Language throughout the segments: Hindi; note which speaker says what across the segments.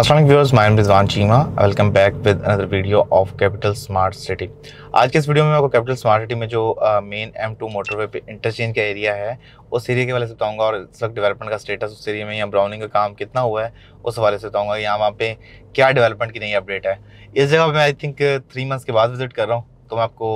Speaker 1: असल व्यूअर्स माइन Rizwan Cheema welcome back with another video of capital smart city आज के इस वीडियो में मैं आपको कैपिटल स्मार्ट सिटी में जो main M two motorway way interchange का एरिया है उस एरिया के वाले से बताऊँगा और इस वक्त डेवलपमेंट का स्टेटस उस एरिया में या ब्राउनिंग का काम कितना हुआ है उस हवाले से बताऊँगा यहाँ वहाँ पे क्या डेवलपमेंट की नई अपडेट है इस जगह पर मैं आई थिंक थ्री मंथ्स के बाद विजिट कर रहा हूँ तो मैं आपको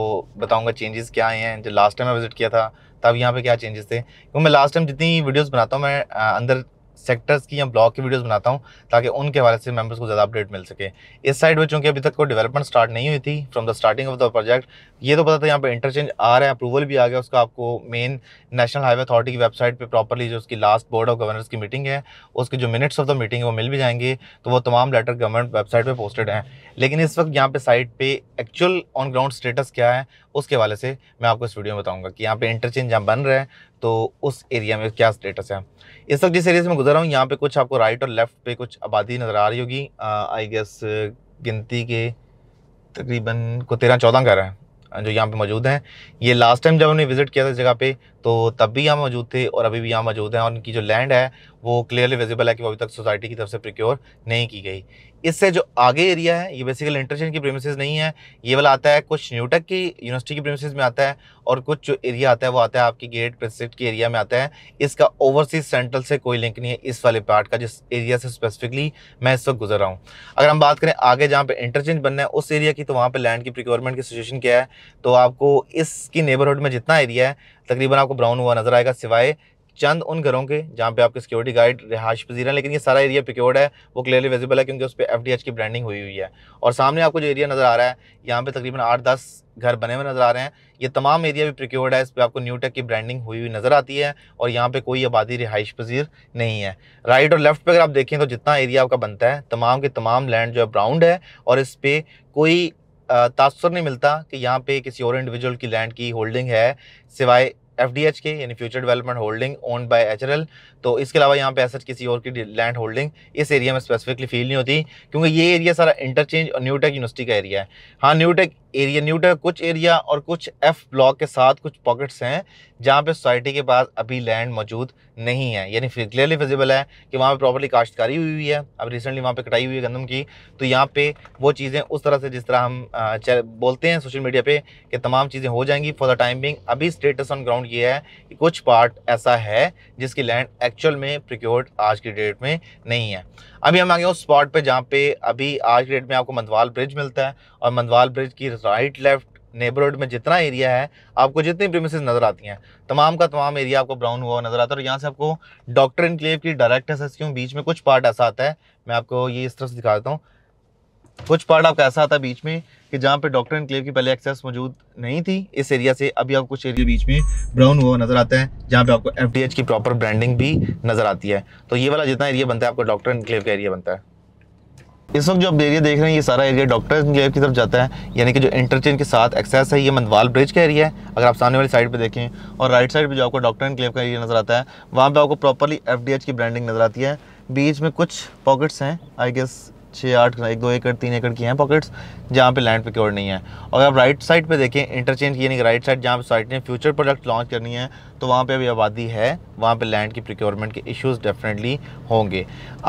Speaker 1: बताऊँगा चेंजेस क्या आए हैं जो लास्ट टाइम मैं विज़िट किया था तब यहाँ पे क्या चेंजेस थे क्योंकि मैं लास्ट टाइम जितनी वीडियोस बनाता हूँ मैं अंदर सेक्टर्स की या ब्लॉक की वीडियोस बनाता हूँ ताकि उनके हवाले से मेंबर्स को ज़्यादा अपडेट मिल सके इस साइड में चूँकि अभी तक कोई डेवलपमेंट स्टार्ट नहीं हुई थी from the starting of the project ये तो पता था यहाँ पे इंटरचेंज आ रहा है अप्रूवल भी आ गया उसका आपको मेन नेशनल हाईवे अथॉरिटी की वेबसाइट पर प्रॉपरली जो उसकी लास्ट बोर्ड ऑफ गवर्नर्स की मीटिंग है उसके जो मिनट्स ऑफ द मीटिंग है वो मिल भी जाएंगे तो वो तमाम लेटर गवर्नमेंट वेबसाइट पर पोस्टेड हैं लेकिन इस वक्त यहाँ पे साइट पर एक्चुअल ऑन ग्राउंड स्टेटस क्या है उसके वाले से मैं आपको इस वीडियो में बताऊँगा कि यहाँ पे इंटरचेंज यहाँ बन रहा है तो उस एरिया में क्या स्टेटस है इस वक्त जिस एरिया से मैं गुजर रहा हूँ यहाँ पे कुछ आपको राइट और लेफ्ट पे कुछ आबादी नज़र आ रही होगी आई गेस गिनती के तकरीबन को तेरह चौदह घर हैं जो यहाँ पे मौजूद हैं ये लास्ट टाइम जब हमने विज़िट किया था जगह पे तो तब भी यहाँ मौजूद थे और अभी भी यहाँ मौजूद हैं और उनकी जो लैंड है वो क्लियरली विजिबल है कि वो अभी तक सोसाइटी की तरफ से प्रिक्योर नहीं की गई इससे जो आगे एरिया है ये बेसिकली इंटरचेंज की प्रेमिस नहीं है ये वाला आता है कुछ न्यूटक की यूनिवर्सिटी की प्रेमिस में आता है और कुछ जो एरिया आता है वो आता है आपकी गेट प्रेसिडेंट के एरिया में आता है इसका ओवरसीज सेंट्रल से कोई लिंक नहीं है इस वाले पार्ट का जिस एरिया से स्पेसिफिकली मैं इस वक्त गुजर रहा हूँ अगर हम बात करें आगे जहाँ पर इंटरचेंज बनना है उस एरिया की तो वहाँ पर लैंड की प्रिक्योरमेंट की सिचुएशन क्या है तो आपको इसकी नेबरहुड में जितना एरिया है तकरीबन आपको ब्राउन हुआ नज़र आएगा सिवाय चंद उन घरों के जहाँ पे आपके सिक्योरिटी गार्ड रिहाश पजीर हैं लेकिन ये सारा एरिया पिक्योर्ड है वो क्लियरली विजिबल है क्योंकि उस पर एफ की ब्रांडिंग हुई हुई है और सामने आपको जो एरिया नज़र आ रहा है यहाँ पे तकरीबन आठ दस घर बने हुए नज़र आ रहे हैं ये तमाम एरिया भी प्रिक्योर्ड है इस पर आपको न्यूटेक की ब्रांडिंग हुई हुई नज़र आती है और यहाँ पे कोई आबादी रिहाइश पजीर नहीं है राइट और लेफ्ट पे अगर आप देखें तो जितना एरिया आपका बनता है तमाम के तमाम लैंड जो है ब्राउंड है और इस पर कोई तासर नहीं मिलता कि यहाँ पे किसी और इंडिविजुअल की लैंड की होल्डिंग है सिवाय एफ डी एच के यानी future development holding own by H तो इसके अलावा यहाँ पे ऐसा किसी और की लैंड होल्डिंग इस एरिया में स्पेसिफिकली फील नहीं होती क्योंकि ये एरिया सारा इंटरचेंज और न्यूटेक यूनिवर्सिटी का एरिया है हाँ न्यूटेक एरिया न्यूटेक कुछ एरिया और कुछ एफ ब्लॉक के साथ कुछ पॉकेट्स हैं जहाँ पे सोसाइटी के पास अभी लैंड मौजूद नहीं है यानी क्लियरली फिजिबल है कि वहाँ पे प्रॉपर्ली काश्तकारी हुई हुई है अब रिसेंटली वहाँ पे कटाई हुई है गंदम की तो यहाँ पे वो चीज़ें उस तरह से जिस तरह हम बोलते हैं सोशल मीडिया पे कि तमाम चीज़ें हो जाएंगी फॉर द टाइम बिंग अभी स्टेटस ऑन ग्राउंड ये है कि कुछ पार्ट ऐसा है जिसकी लैंड एक्चुअल में प्रिक्योर्ड आज की डेट में नहीं है अभी हम आगे उस स्पॉट पे जहाँ पे अभी आज की डेट में आपको मंदवाल ब्रिज मिलता है और मंदवाल ब्रिज की राइट लेफ्ट नेबरहुड में जितना एरिया है आपको जितनी प्रीमिस नज़र आती हैं तमाम का तमाम एरिया आपको ब्राउन हुआ नज़र आता है और यहाँ से आपको डॉक्टर इनक्लेव की डायरेक्ट एस क्यों बीच में कुछ पार्ट ऐसा आता है मैं आपको ये इस तरह से दिखाता हूँ कुछ पार्ट आपका ऐसा आता बीच में कि जहाँ पे डॉक्टर इनक्लेव की पहले एक्सेस मौजूद नहीं थी इस एरिया से अभी आपको कुछ एरिया बीच में ब्राउन हुआ नज़र आता है जहाँ पे आपको एफ की प्रॉपर ब्रांडिंग भी नज़र आती है तो ये वाला जितना एरिया बनता है आपको डॉक्टर इनक्लेव का एरिया बनता है इस वक्त जो आप एरिया देख रहे हैं ये सारा एरिया डॉक्टर इनक्लेव की तरफ जाता है यानी कि जो इंटरचेंज के साथ एक्सेस है ये मंदवाल ब्रिज का एरिया है अगर आप सामने वाली साइड पर देखें और राइट साइड पर जो आपको डॉक्टर इनक्लेव का एरिया नज़र आता है वहाँ पे आपको प्रॉपरली एफ की ब्रांडिंग नज़र आती है बीच में कुछ पॉकेट्स हैं आई गेस छः आठ एक दो एकड़ तीन एकड़ की हैं पॉकेट्स जहाँ पे लैंड प्रिक्योर नहीं है अगर आप राइट साइड पे देखें इंटरचेंज की यानी राइट साइड जहाँ पे साइड ने फ्यूचर प्रोडक्ट लॉन्च करनी है तो वहाँ पे अभी आबादी है वहाँ पे लैंड की प्रिक्योरमेंट के इश्यूज डेफिनेटली होंगे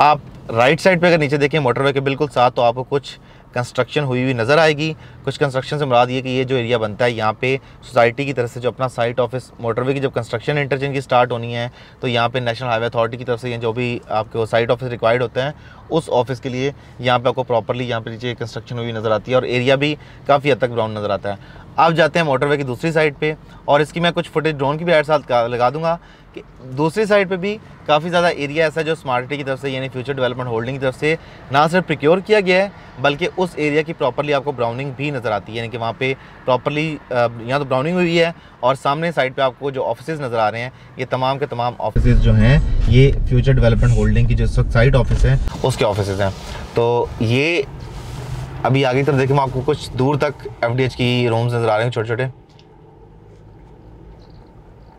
Speaker 1: आप राइट साइड पर अगर नीचे देखें मोटरवे के बिल्कुल साथ तो आपको कुछ कंस्ट्रक्शन हुई हुई नज़र आएगी कुछ कंस्ट्रक्शन से मुराद ये कि ये जो एरिया बनता है यहाँ पे सोसाइटी की तरफ से जो अपना साइट ऑफिस मोटरवे की जब कंस्ट्रक्शन इंटरचेंज की स्टार्ट होनी है तो यहाँ पे नेशनल हाईवे अथॉरिटी की तरफ से जो भी आपके साइट ऑफिस रिक्वायर्ड होते हैं उस ऑफिस के लिए यहाँ पर आपको प्रॉपरली यहाँ पर नीचे कंस्ट्रक्शन हुई नज़र आती है और एरिया भी काफ़ी हद तक ब्राउन नज़र आता है आप जाते हैं मोटरवे की दूसरी साइड पर और इसकी मैं कुछ फुटेज ड्रोन की भी एड साथ लगा दूँगा कि दूसरी साइड पे भी काफ़ी ज़्यादा एरिया ऐसा जो स्मार्ट सिटी की तरफ से यानी फ्यूचर डेवलपमेंट होल्डिंग की तरफ से ना सिर्फ प्रिक्योर किया गया है बल्कि उस एरिया की प्रॉपरली आपको ब्राउनिंग भी नज़र आती है यानी कि वहाँ पे प्रॉपरली यहाँ तो ब्राउनिंग हुई है और सामने साइड पे आपको जो ऑफिस नज़र आ रहे हैं ये तमाम के तमाम ऑफिस जो हैं ये फ्यूचर डेवलपमेंट होल्डिंग की जो इस वक्त साइड ऑफिस है उसके ऑफिस हैं तो ये अभी आगे तरफ देखें आपको कुछ दूर तक एफ की रूम्स नज़र आ रहे हैं छोटे छोटे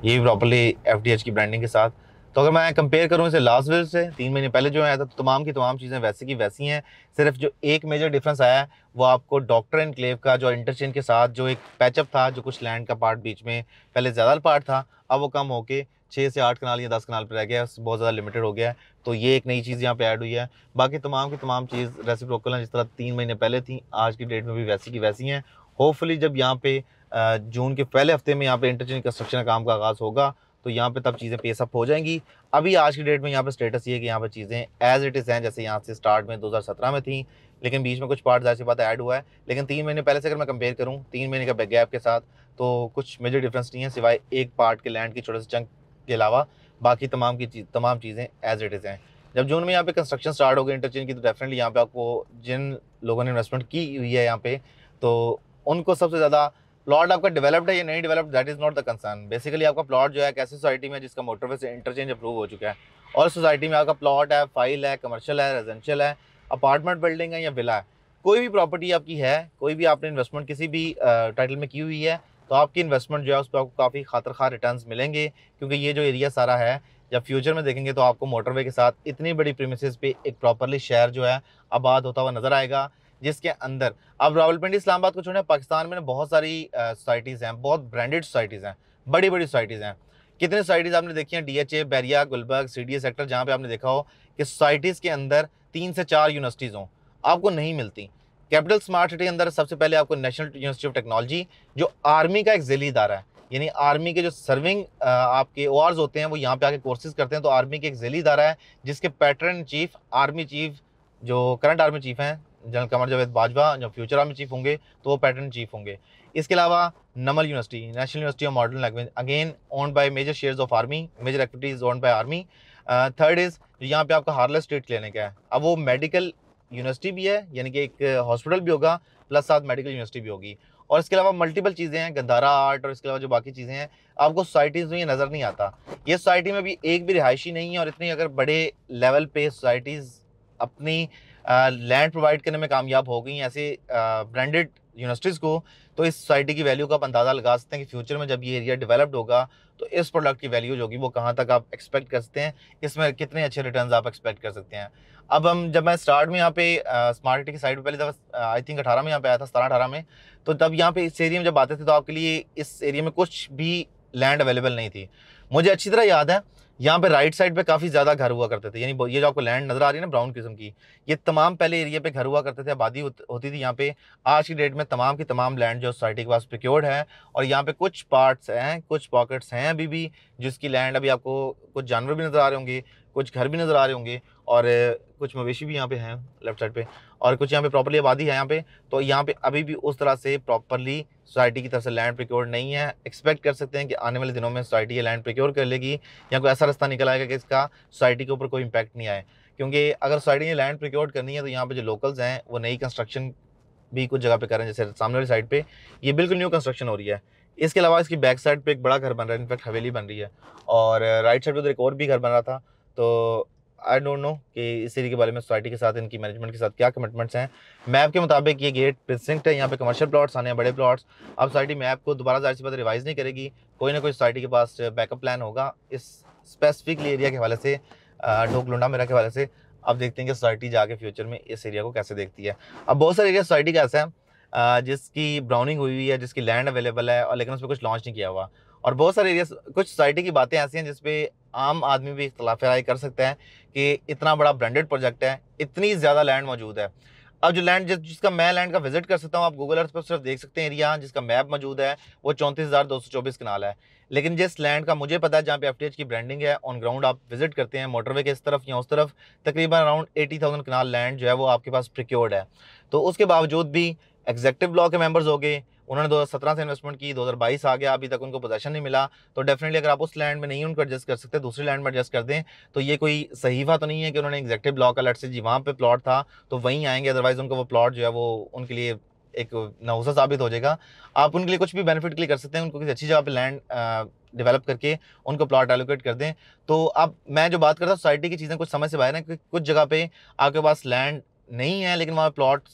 Speaker 1: ये भी प्रॉपरली एफ की ब्रांडिंग के साथ तो अगर मैं कंपेयर करूँ इसे लास्ट वेव से तीन महीने पहले जो आया था तो तमाम की तमाम चीज़ें वैसे की वैसी हैं सिर्फ जो एक मेजर डिफरेंस आया है वो आपको डॉक्टर एंड क्लेव का जो इंटरचेंज के साथ जो एक पैचअप था जो कुछ लैंड का पार्ट बीच में पहले ज़्यादा पार्ट था अब वो कम होकर छः से आठ कनाल या दस कनाल पर रह गया बहुत ज़्यादा लिमिटेड हो गया तो ये एक नई चीज़ यहाँ पर ऐड हुई है बाकी तमाम की तमाम चीज़ रेसिप्रोकल हैं जिस तरह तीन महीने पहले थी आज की डेट में भी वैसी की वैसी हैं होपफुली जब यहाँ पे जून के पहले हफ्ते में यहाँ पे इंटरचेंज कंस्ट्रक्शन का काम का आगाज़ होगा तो यहाँ पे तब चीज़ें पेसअप हो जाएंगी अभी आज की डेट में यहाँ पे स्टेटस ये है कि यहाँ पे चीज़ें एज इट इज़ हैं जैसे यहाँ से स्टार्ट में 2017 में थी लेकिन बीच में कुछ पार्ट ऐसी बात ऐड हुआ है लेकिन तीन महीने पहले से अगर मैं कंपेयर करूँ तीन महीने का गैप के साथ तो कुछ मेजर डिफरेंस नहीं है सिवाय एक पार्ट के लैंड की छोटे से चंक के अलावा बाकी तमाम की चीज़ तमाम चीज़ें एज इट इज़ हैं जब जून में यहाँ पे कंस्ट्रक्शन स्टार्ट हो गई इंटरचेंज की तो डेफिनेटली यहाँ पे आपको जिन लोगों ने इन्वेस्टमेंट की हुई है यहाँ पे तो उनको सबसे ज़्यादा प्लॉट आपका डेवलप्ड है या नहीं developed that is not the concern basically आपका प्लॉट जो है कैसे सोसाइटी में जिसका मोटरवे से इंटरचेंज अप्रूव हो चुका है और सोसाइटी में आपका प्लॉट है फाइल है कमर्शियल है रेजेंशियल है अपार्टमेंट बिल्डिंग है या विला है कोई भी प्रॉपर्टी आपकी है कोई भी आपने इन्वेस्टमेंट किसी भी टाइटल में की हुई है तो आपकी इन्वेस्टमेंट जो है उस पर आपको काफ़ी खातर खा रिटर्न मिलेंगे क्योंकि ये जो एरिया सारा है जब फ्यूचर में देखेंगे तो आपको मोटरवे के साथ इतनी बड़ी प्रीमिसेस पे एक प्रॉपरली शहर जो है आबाद होता हुआ नज़र आएगा जिसके अंदर अब रावलपिंडी इस्लामाबाद को छोड़ें पाकिस्तान में बहुत सारी सोसाइटीज़ हैं बहुत ब्रांडेड सोसाइटीज़ हैं बड़ी बड़ी सोसाइटीज़ हैं कितने सोसाइटीज़ आपने देखी हैं D H A Bahria Gulberg C D A sector जहाँ पर आपने देखा हो कि सोसाइटीज़ के अंदर तीन से चार यूनिवर्सिटीज़ हों आपको नहीं मिलती कैपिटल स्मार्ट सिटी के अंदर सबसे पहले आपको नेशनल यूनिवर्सिटी ऑफ टेक्नोलॉजी जो आर्मी का एक ज़िली इदारा है यानी आर्मी के जो सर्विंग आपके ओ होते हैं वो यहाँ पे आके कोर्सेज करते हैं तो आर्मी के एक ज़िली इदारा है जिसके पैटर्न चीफ आर्मी चीफ जो करंट आर्मी चीफ हैं जनरल कमर जावेद बाजवा जो फ्यूचर में चीफ होंगे तो वो पैटर्न चीफ होंगे इसके अलावा NUML university national university of modern language again own by major shares of army major activities own by army third is यहाँ पे आपका हार्लेस स्टेट क्लिनिक है अब वो मेडिकल यूनिवर्सिटी भी है यानी कि एक हॉस्पिटल uh, भी होगा प्लस साथ मेडिकल यूनिवर्सिटी भी होगी और इसके अलावा मल्टीपल चीज़ें हैं गंधारा आर्ट और इसके अलावा जो बाकी चीज़ें हैं आपको सोसाइटीज़ में ये नज़र नहीं आता ये सोसाइटी में भी एक भी रिहायशी नहीं है और इतनी अगर बड़े लेवल पे सोसाइटीज़ अपनी लैंड प्रोवाइड करने में कामयाब हो गई ऐसे ब्रांडेड यूनिवर्सिटीज़ को तो इस सोसाइटी की वैल्यू का आप अंदाज़ा लगा सकते हैं कि फ्यूचर में जब ये एरिया डेवलप्ड होगा तो इस प्रोडक्ट की वैल्यू जो होगी वो कहाँ तक आप एक्सपेक्ट कर सकते हैं इसमें कितने अच्छे रिटर्न आप एक्सपेक्ट कर सकते हैं अब हम जब मैं स्टार्ट में यहाँ पे स्मार्ट सिटी की साइड पर पहले दफ़ा आई थिंक अठारह में यहाँ पे आया था सतारह अठारह में तो तब यहाँ पे इस एरिया में जब आते थे तो आपके लिए इस एरिया में कुछ भी लैंड अवेलेबल नहीं थी मुझे अच्छी तरह याद है यहाँ पे राइट साइड पे काफ़ी ज़्यादा घर हुआ करते थे यानी ये जो आपको लैंड नज़र आ रही है ना ब्राउन किस्म की ये तमाम पहले एरिया पे घर हुआ करते थे आबादी होती थी यहाँ पे आज की डेट में तमाम की तमाम लैंड जो सोसाइटी के पास प्रिक्योर्ड है और यहाँ पे कुछ पार्ट्स हैं कुछ पॉकेट्स हैं अभी भी जिसकी लैंड अभी आपको कुछ जानवर भी नज़र आ रहे होंगे कुछ घर भी नज़र आ रहे होंगे और कुछ मवेशी भी यहाँ पे हैं लेफ्ट साइड पे और कुछ यहाँ पे प्रॉपरली आबादी है यहाँ पे तो यहाँ पे अभी भी उस तरह से प्रॉपरली सोसाइटी की तरफ से लैंड प्रिक्योर नहीं है एक्सपेक्ट कर सकते हैं कि आने वाले दिनों में सोसाइटी ये लैंड प्रिक्योर कर लेगी या कोई ऐसा रास्ता निकल आएगा कि इसका सोसाइटी के ऊपर कोई इम्पैक्ट नहीं आए क्योंकि अगर सोसाइटी ने लैंड प्रिक्योर करनी है तो यहाँ पर जो लोकल्स हैं वो नई कंस्ट्रक्शन भी कुछ जगह पर करें जैसे सामने वाली साइड पर ये बिल्कुल न्यू कंस्ट्रक्शन हो रही है इसके अलावा इसकी बैक साइड पर एक बड़ा घर बन रहा है इनफैक्ट हवेली बन रही है और राइट साइड पर उधर एक और भी घर बन रहा था तो आई डोंट नो कि इस एरिया के बारे में सोसाइटी के साथ इनकी मैनेजमेंट के साथ क्या कमिटमेंट्स हैं मैप के मुताबिक ये गेट प्रिंसिंक्ट है यहाँ पे कमर्शियल प्लॉट्स आने हैं बड़े प्लॉट्स अब सोसाइटी मैप को दोबारा जाहिर सी बात रिवाइज नहीं करेगी कोई ना कोई सोसाइटी के पास बैकअप प्लान होगा इस स्पेसिफिकली एरिया के हवाले से ढोकलुंडा मेरा के हवाले से अब देखते हैं कि सोसाइटी जाके फ्यूचर में इस एरिया को कैसे देखती है अब बहुत सारे एरिया सोसाइटी का ऐसा है जिसकी ब्राउनिंग हुई हुई है जिसकी लैंड अवेलेबल है और लेकिन उस पर कुछ लॉन्च नहीं किया हुआ और बहुत सारे एरिया कुछ सोसाइटी की बातें ऐसी हैं जिसपे आम आदमी भी इख्तलाफ राय कर सकते हैं कि इतना बड़ा ब्रांडेड प्रोजेक्ट है इतनी ज़्यादा लैंड मौजूद है अब जो लैंड जिस जिसका मैं लैंड का विजिट कर सकता हूँ आप गूगल अर्थ पर सिर्फ देख सकते हैं एरिया जिसका मैप मौजूद है वो चौंतीस हज़ार दो सौ चौबीस किनाल है लेकिन जिस लैंड का मुझे पता है जहाँ पे एफ की ब्रांडिंग है ऑन ग्राउंड आप विजिट करते हैं मोटरवे के इस तरफ या उस तरफ तकरीबन around eighty thousand kanal land जो है वो आपके पास प्रिक्योर्ड है तो उसके बावजूद भी एग्जेक्टिव ब्लॉक के मेम्बर्स हो गए उन्होंने 2017 से इन्वेस्टमेंट की 2022 आ गया अभी तक उनको पोजेशन नहीं मिला तो डेफिनेटली अगर आप उस लैंड में नहीं उनको एडजस्ट कर सकते दूसरे लैंड में एडजस्ट कर दें तो ये कोई सहीफा तो नहीं है कि उन्होंने एग्जेक्टिव ब्लॉक अलर्ट से जी वहाँ पर प्लॉट था तो वहीं आएंगे अदरवाइज उनको वो प्लॉट जो है वो उनके लिए एक नौसा साबित हो जाएगा आप उनके लिए कुछ भी बेनिफिट के लिए कर सकते हैं उनको किसी अच्छी जगह पर लैंड डेवलप करके उनको प्लॉट एलोकेट कर दें तो अब मैं जो बात करता हूँ सोसाइटी की चीज़ें कुछ समझ से बाहर हैं कि कुछ जगह पे आपके पास लैंड नहीं है लेकिन वहाँ प्लॉट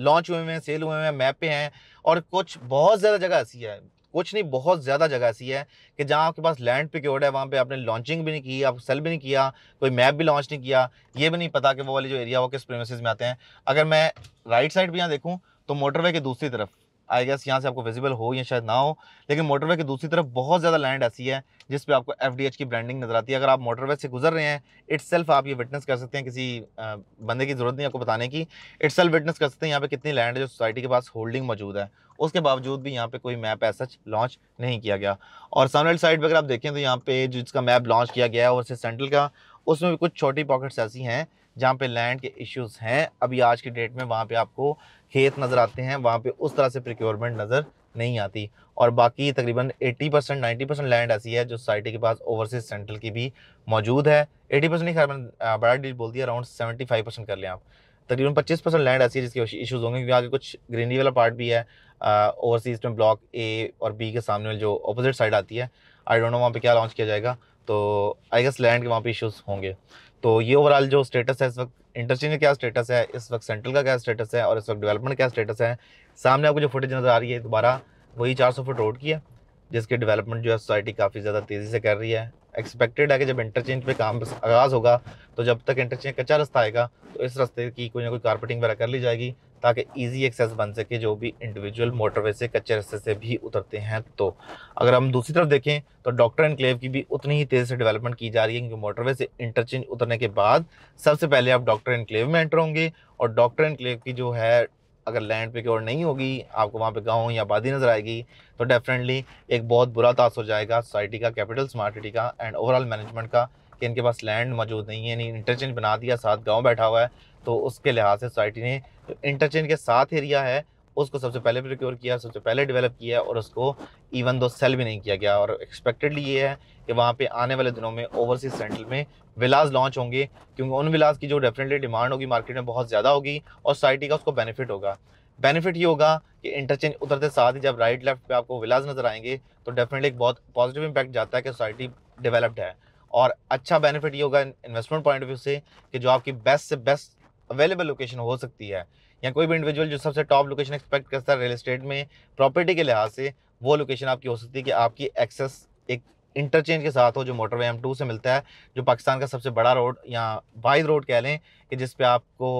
Speaker 1: लॉन्च हुए हुए हैं सेल हुए हुए हैं मैप पे हैं और कुछ बहुत ज़्यादा जगह ऐसी है कुछ नहीं बहुत ज़्यादा जगह ऐसी है कि जहाँ आपके पास लैंड प्रिक्योर्ड है वहाँ पे आपने लॉन्चिंग भी नहीं की आप सेल भी नहीं किया कोई मैप भी लॉन्च नहीं किया ये भी नहीं पता कि वो वाली जो एरिया वो किस प्रेमिस में आते हैं अगर मैं राइट साइड भी यहाँ देखूँ तो मोटरवे की दूसरी तरफ आई गेस यहाँ से आपको विजिबल हो या शायद ना हो लेकिन मोटरवे की दूसरी तरफ बहुत ज़्यादा लैंड ऐसी है जिस पे आपको एफ की ब्रांडिंग नज़र आती है अगर आप मोटरवे से गुजर रहे हैं इट आप ये विटनेस कर सकते हैं किसी बंदे की ज़रूरत नहीं आपको बताने की इट्स विटनेस कर सकते हैं यहाँ पर कितनी लैंड है जो सोसाइटी के पास होल्डिंग मौजूद है उसके बावजूद भी यहाँ पे कोई मैप ऐसा लॉन्च नहीं किया गया और सामने वाली साइड पर अगर आप देखें तो यहाँ पे जिसका मैप लॉन्च किया गया है और सेंट्रल का उसमें भी कुछ छोटी पॉकेट्स ऐसी हैं जहाँ पे लैंड के इश्यूज हैं अभी आज की डेट में वहाँ पे आपको खेत नज़र आते हैं वहाँ पे उस तरह से प्रिक्योरमेंट नज़र नहीं आती और बाकी तकरीबन 80 परसेंट नाइन्टी परसेंट लैंड ऐसी है जो सोसाइटी के पास ओवरसीज सेंट्रल की भी मौजूद है एटी परसेंट नहीं खैर मैंने बड़ा डील बोल दिया अराउंड सेवेंटी फाइव परसेंट कर लें आप तकरीबन पच्चीस परसेंट लैंड ऐसी है जिसके इशूज़ होंगे क्योंकि आगे कुछ ग्रीनरी वाला पार्ट भी है ओवरसीज में ब्लॉक ए और बी के सामने जो अपोजिट साइड आती है आई डोंट नो वहाँ पे क्या लॉन्च किया जाएगा तो आई गेस लैंड के वहाँ पे इश्यूज होंगे तो ये ओवरऑल जो स्टेटस है इस वक्त इंटरचेंज का क्या स्टेटस है इस वक्त सेंट्रल का क्या स्टेटस है और इस वक्त डेवलपमेंट क्या स्टेटस है सामने आपको जो फुटेज नज़र आ रही है दोबारा वही चार सौ फुट रोड की है जिसकी डेवलपमेंट जो है सोसाइटी काफ़ी ज़्यादा तेज़ी से कर रही है एक्सपेक्टेड है कि जब इंटरचेंज पे काम आगाज़ होगा तो जब तक इंटरचेंज कच्चा रास्ता आएगा तो इस रास्ते की कोई ना कोई कारपेटिंग वगैरह कर ली जाएगी ताकि इजी एक्सेस बन सके जो भी इंडिविजुअल मोटरवे से कच्चे रास्ते से भी उतरते हैं तो अगर हम दूसरी तरफ देखें तो डॉक्टर इनक्लेव की भी उतनी ही तेज़ी से डेवलपमेंट की जा रही है क्योंकि मोटरवे से इंटरचेंज उतरने के बाद सबसे पहले आप डॉक्टर इनक्लेव में एंटर होंगे और डॉक्टर इनक्लेव की जो है अगर लैंड पे क्योर नहीं होगी आपको वहाँ पे गांव या आबादी नज़र आएगी तो डेफिनेटली एक बहुत बुरा तासर जाएगा सोसाइटी का कैपिटल स्मार्ट सिटी का एंड ओवरऑल मैनेजमेंट का कि इनके पास लैंड मौजूद नहीं है यानी इंटरचेंज बना दिया साथ गाँव बैठा हुआ है तो उसके लिहाज से सोसाइटी ने इंटरचेंज तो के साथ एरिया है उसको सबसे पहले प्रिक्योर किया सबसे पहले डेवलप किया और उसको इवन दो सेल भी नहीं किया गया और एक्सपेक्टेडली ये है कि वहाँ पे आने वाले दिनों में ओवरसीज सेंट्रल में विलाज लॉन्च होंगे क्योंकि उन विलाज की जो डेफिनेटली डिमांड होगी मार्केट में बहुत ज़्यादा होगी और सोसाइटी का उसको बेनिफिट होगा बेनिफिट ये होगा कि इंटरचेंज उतरते साथ ही जब राइट लेफ्ट पे आपको विलाज नज़र आएंगे तो डेफिनेटली एक बहुत पॉजिटिव इम्पैक्ट जाता है कि सोसाइटी डेवलप्ड है और अच्छा बेनिफिट ये होगा इन्वेस्टमेंट पॉइंट ऑफ व्यू से कि जो आपकी बेस्ट से बेस्ट अवेलेबल लोकेशन हो सकती है या कोई भी इंडिविजुअल जो सबसे टॉप लोकेशन एक्सपेक्ट करता है रियल इस्टेट में प्रॉपर्टी के लिहाज से वो लोकेशन आपकी हो सकती है कि आपकी एक्सेस एक इंटरचेंज के साथ हो जो मोटरवे एम टू से मिलता है जो पाकिस्तान का सबसे बड़ा रोड या वाइज रोड कह लें कि जिस पे आपको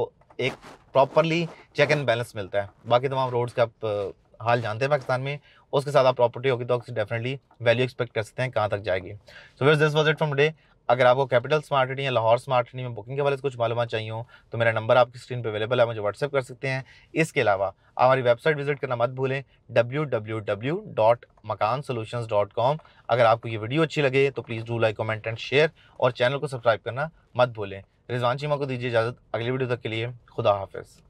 Speaker 1: एक प्रॉपरली चेक एंड बैलेंस मिलता है बाकी तमाम रोड्स का आप हाल जानते हैं पाकिस्तान में उसके साथ आप प्रॉपर्टी होगी तो डेफिनेटली वैल्यू एक्सपेक्ट कर सकते हैं कहाँ तक जाएगी सो वेज this was it from the अगर आपको कैपिटल स्मार्ट सिटी या लाहौर स्मार्ट सिटी में बुकिंग के वाले से कुछ मालूम चाहिए हो तो मेरा नंबर आपकी स्क्रीन पर अवेलेबल है मुझे व्हाट्सअप कर सकते हैं इसके अलावा हमारी वेबसाइट विजिट करना मत भूलें W W W dot Makaan dot com अगर आपको ये वीडियो अच्छी लगे तो please do like comment and share और चैनल को सब्सक्राइब करना मत भूलें रिजवान चीमा को दीजिए इजाज़त अगली वीडियो तक के लिए खुदा हाफिज़